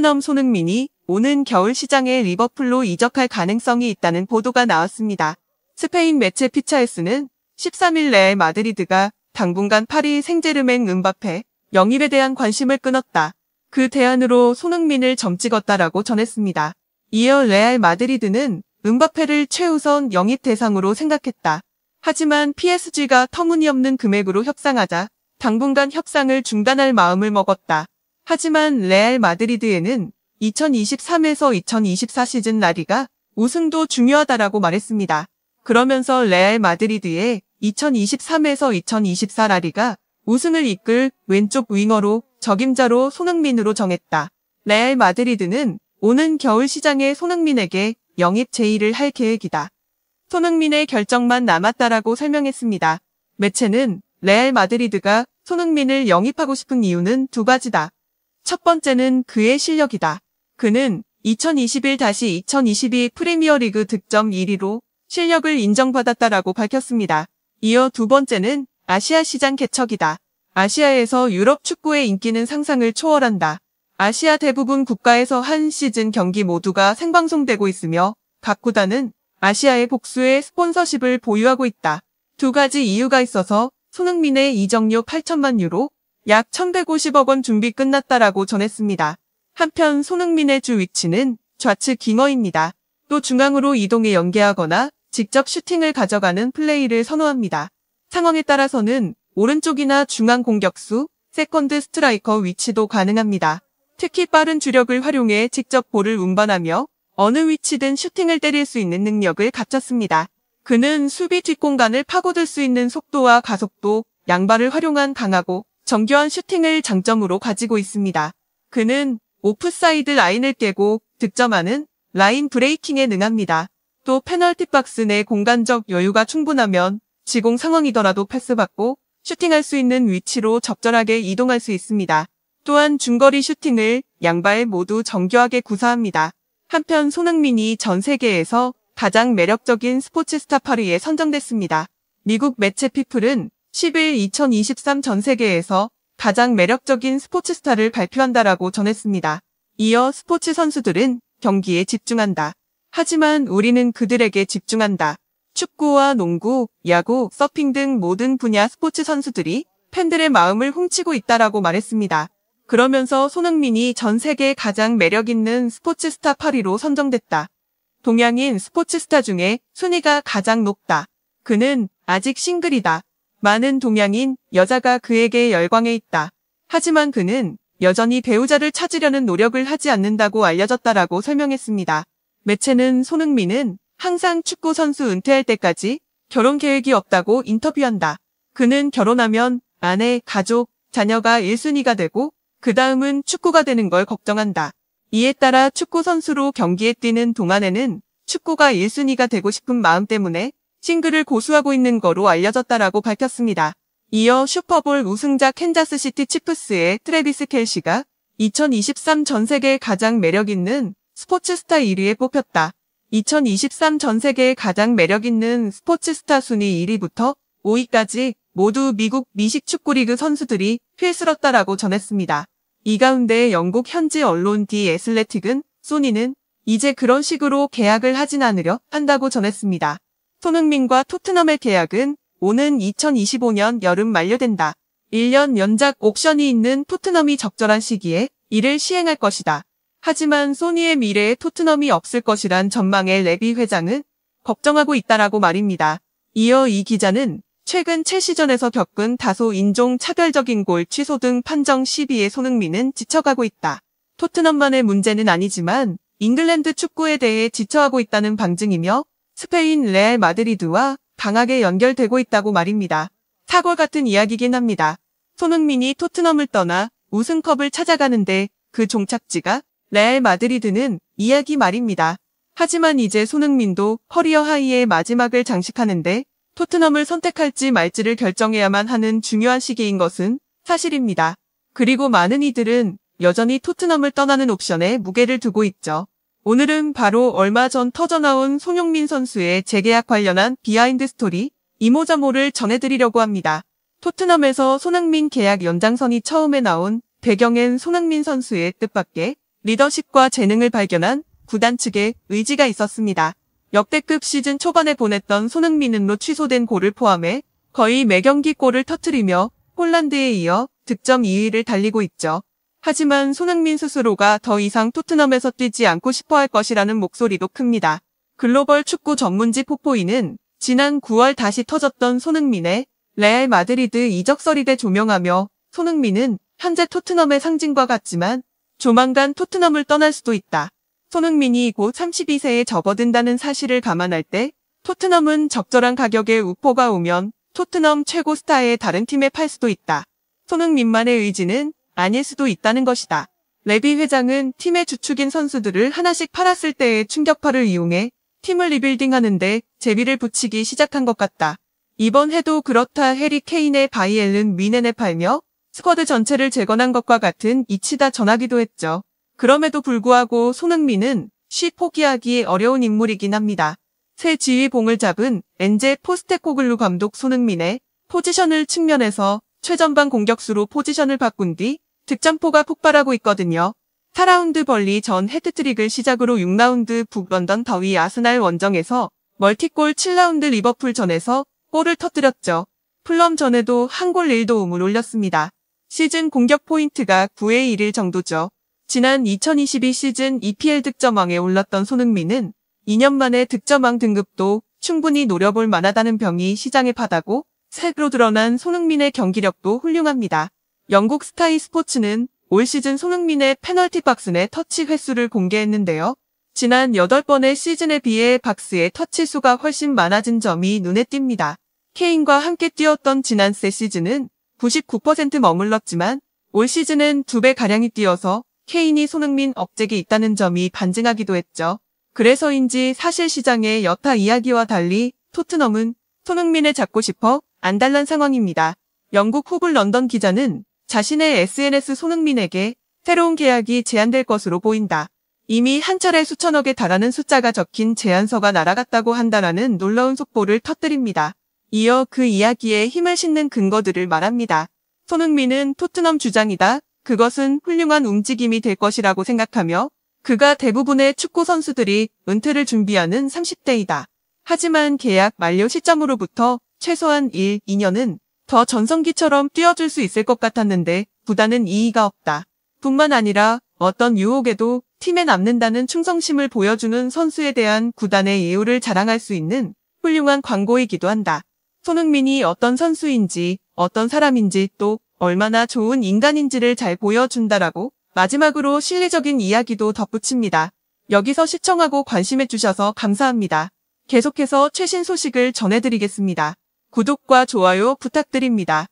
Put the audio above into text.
토트넘 손흥민이 오는 겨울 시장에 리버풀로 이적할 가능성이 있다는 보도가 나왔습니다. 스페인 매체 피차에스는 13일 레알 마드리드가 당분간 파리 생제르맹 은바페 영입에 대한 관심을 끊었다. 그 대안으로 손흥민을 점찍었다라고 전했습니다. 이어 레알 마드리드는 은바페를 최우선 영입 대상으로 생각했다. 하지만 PSG가 터무니없는 금액으로 협상하자 당분간 협상을 중단할 마음을 먹었다. 하지만 레알 마드리드에는 2023에서 2024 시즌 라리가 우승도 중요하다라고 말했습니다. 그러면서 레알 마드리드의 2023에서 2024 라리가 우승을 이끌 왼쪽 윙어로 적임자로 손흥민으로 정했다. 레알 마드리드는 오는 겨울 시장에 손흥민에게 영입 제의를 할 계획이다. 손흥민의 결정만 남았다라고 설명했습니다. 매체는 레알 마드리드가 손흥민을 영입하고 싶은 이유는 두 가지다. 첫 번째는 그의 실력이다. 그는 2021-2022 프리미어리그 득점 1위로 실력을 인정받았다라고 밝혔습니다. 이어 두 번째는 아시아 시장 개척이다. 아시아에서 유럽 축구의 인기는 상상을 초월한다. 아시아 대부분 국가에서 한 시즌 경기 모두가 생방송되고 있으며 각 구단은 아시아의 복수의 스폰서십을 보유하고 있다. 두 가지 이유가 있어서 손흥민의 이적료 8천만 유로, 약 1150억 원 준비 끝났다라고 전했습니다. 한편 손흥민의 주 위치는 좌측 깅어입니다. 또 중앙으로 이동해 연계하거나 직접 슈팅을 가져가는 플레이를 선호합니다. 상황에 따라서는 오른쪽이나 중앙 공격수, 세컨드 스트라이커 위치도 가능합니다. 특히 빠른 주력을 활용해 직접 볼을 운반하며 어느 위치든 슈팅을 때릴 수 있는 능력을 갖췄습니다. 그는 수비 뒷공간을 파고들 수 있는 속도와 가속도, 양발을 활용한 강하고 정교한 슈팅을 장점으로 가지고 있습니다. 그는 오프사이드 라인을 깨고 득점하는 라인 브레이킹에 능합니다. 또 페널티 박스 내 공간적 여유가 충분하면 지공 상황이더라도 패스받고 슈팅할 수 있는 위치로 적절하게 이동할 수 있습니다. 또한 중거리 슈팅을 양발 모두 정교하게 구사합니다. 한편 손흥민이 전 세계에서 가장 매력적인 스포츠스타 파리에 선정됐습니다. 미국 매체 피플은 10일 2023 전세계에서 가장 매력적인 스포츠스타를 발표한다라고 전했습니다. 이어 스포츠 선수들은 경기에 집중한다. 하지만 우리는 그들에게 집중한다. 축구와 농구, 야구, 서핑 등 모든 분야 스포츠 선수들이 팬들의 마음을 훔치고 있다라고 말했습니다. 그러면서 손흥민이 전 세계 가장 매력 있는 스포츠 스타 8위로 선정됐다. 동양인 스포츠 스타 중에 순위가 가장 높다. 그는 아직 싱글이다. 많은 동양인 여자가 그에게 열광해 있다. 하지만 그는 여전히 배우자를 찾으려는 노력을 하지 않는다고 알려졌다라고 설명했습니다. 매체는 손흥민은 항상 축구 선수 은퇴할 때까지 결혼 계획이 없다고 인터뷰한다. 그는 결혼하면 아내, 가족, 자녀가 1순위가 되고 그 다음은 축구가 되는 걸 걱정한다. 이에 따라 축구 선수로 경기에 뛰는 동안에는 축구가 1순위가 되고 싶은 마음 때문에 싱글을 고수하고 있는 거로 알려졌다라고 밝혔습니다. 이어 슈퍼볼 우승자 캔자스시티 치프스의 트레비스 켈시가 2023 전세계 가장 매력있는 스포츠스타 1위에 뽑혔다. 2023 전세계 가장 매력있는 스포츠스타 순위 1위부터 5위까지 모두 미국 미식 축구리그 선수들이 휩쓸었다라고 전했습니다. 이 가운데 영국 현지 언론 디에슬레틱은 소니는 이제 그런 식으로 계약을 하진 않으려 한다고 전했습니다. 손흥민과 토트넘의 계약은 오는 2025년 여름 만료된다. 1년 연작 옵션이 있는 토트넘이 적절한 시기에 이를 시행할 것이다. 하지만 소니의 미래에 토트넘이 없을 것이란 전망에 레비 회장은 걱정하고 있다라고 말입니다. 이어 이 기자는 최근 첼시전에서 겪은 다소 인종 차별적인 골 취소 등 판정 시비에 손흥민은 지쳐가고 있다. 토트넘만의 문제는 아니지만 잉글랜드 축구에 대해 지쳐하고 있다는 방증이며 스페인 레알 마드리드와 강하게 연결되고 있다고 말입니다. 사골 같은 이야기긴 합니다. 손흥민이 토트넘을 떠나 우승컵을 찾아가는데 그 종착지가 레알 마드리드는 이야기 말입니다. 하지만 이제 손흥민도 커리어 하이의 마지막을 장식하는데 토트넘을 선택할지 말지를 결정해야만 하는 중요한 시기인 것은 사실입니다. 그리고 많은 이들은 여전히 토트넘을 떠나는 옵션에 무게를 두고 있죠. 오늘은 바로 얼마 전 터져나온 손영민 선수의 재계약 관련한 비하인드 스토리 이모저모를 전해드리려고 합니다. 토트넘에서 손흥민 계약 연장선이 처음에 나온 배경엔 손흥민 선수의 뜻밖의 리더십과 재능을 발견한 구단 측의 의지가 있었습니다. 역대급 시즌 초반에 보냈던 손흥민은로 취소된 골을 포함해 거의 매경기 골을 터뜨리며 폴란드에 이어 득점 2위를 달리고 있죠. 하지만 손흥민 스스로가 더 이상 토트넘에서 뛰지 않고 싶어 할 것이라는 목소리도 큽니다. 글로벌 축구 전문지 포포이는 지난 9월 다시 터졌던 손흥민의 레알 마드리드 이적설이대 조명하며 손흥민은 현재 토트넘의 상징과 같지만 조만간 토트넘을 떠날 수도 있다. 손흥민이 곧 32세에 접어든다는 사실을 감안할 때 토트넘은 적절한 가격에 우포가 오면 토트넘 최고 스타의 다른 팀에 팔 수도 있다. 손흥민만의 의지는 아닐 수도 있다는 것이다. 레비 회장은 팀의 주축인 선수들을 하나씩 팔았을 때의 충격파를 이용해 팀을 리빌딩하는데 제비를 붙이기 시작한 것 같다. 이번 해도 그렇다 해리 케인의 바이엘은 미넨에 팔며 스쿼드 전체를 재건한 것과 같은 이치다 전하기도 했죠. 그럼에도 불구하고 손흥민은 쉬 포기하기 어려운 인물이긴 합니다. 새 지휘봉을 잡은 엔제 포스테코글루 감독 손흥민의 포지션을 측면에서 최전방 공격수로 포지션을 바꾼 뒤 득점포가 폭발하고 있거든요. 4라운드 벌리 전 헤트트릭을 시작으로 6라운드 북런던 더위 아스날 원정에서 멀티골 7라운드 리버풀 전에서 골을 터뜨렸죠. 플럼 전에도 한골 1도움을 올렸습니다. 시즌 공격 포인트가 9의 1일 정도죠. 지난 2022 시즌 EPL 득점왕에 올랐던 손흥민은 2년 만에 득점왕 등급도 충분히 노려볼 만하다는 병이 시장에 파다고 색으로 드러난 손흥민의 경기력도 훌륭합니다. 영국 스타이 스포츠는 올 시즌 손흥민의 페널티 박스 내 터치 횟수를 공개했는데요. 지난 8번의 시즌에 비해 박스의 터치 수가 훨씬 많아진 점이 눈에 띕니다. 케인과 함께 뛰었던 지난 세 시즌은 99% 머물렀지만 올 시즌은 두 배가량이 뛰어서 케인이 손흥민 업적이 있다는 점이 반증하기도 했죠. 그래서인지 사실 시장의 여타 이야기와 달리 토트넘은 손흥민을 잡고 싶어 안달난 상황입니다. 영국 후블 런던 기자는 자신의 SNS 손흥민에게 새로운 계약이 제한될 것으로 보인다. 이미 한 차례 수천억에 달하는 숫자가 적힌 제안서가 날아갔다고 한다라는 놀라운 속보를 터뜨립니다. 이어 그 이야기에 힘을 싣는 근거들을 말합니다. 손흥민은 토트넘 주장이다. 그것은 훌륭한 움직임이 될 것이라고 생각하며 그가 대부분의 축구 선수들이 은퇴를 준비하는 30대이다. 하지만 계약 만료 시점으로부터 최소한 1, 2년은 더 전성기처럼 뛰어줄 수 있을 것 같았는데 부단은 이의가 없다. 뿐만 아니라 어떤 유혹에도 팀에 남는다는 충성심을 보여주는 선수에 대한 구단의 예우를 자랑할 수 있는 훌륭한 광고이기도 한다. 손흥민이 어떤 선수인지 어떤 사람인지 또 얼마나 좋은 인간인지를 잘 보여준다라고 마지막으로 실리적인 이야기도 덧붙입니다. 여기서 시청하고 관심해주셔서 감사합니다. 계속해서 최신 소식을 전해드리겠습니다. 구독과 좋아요 부탁드립니다.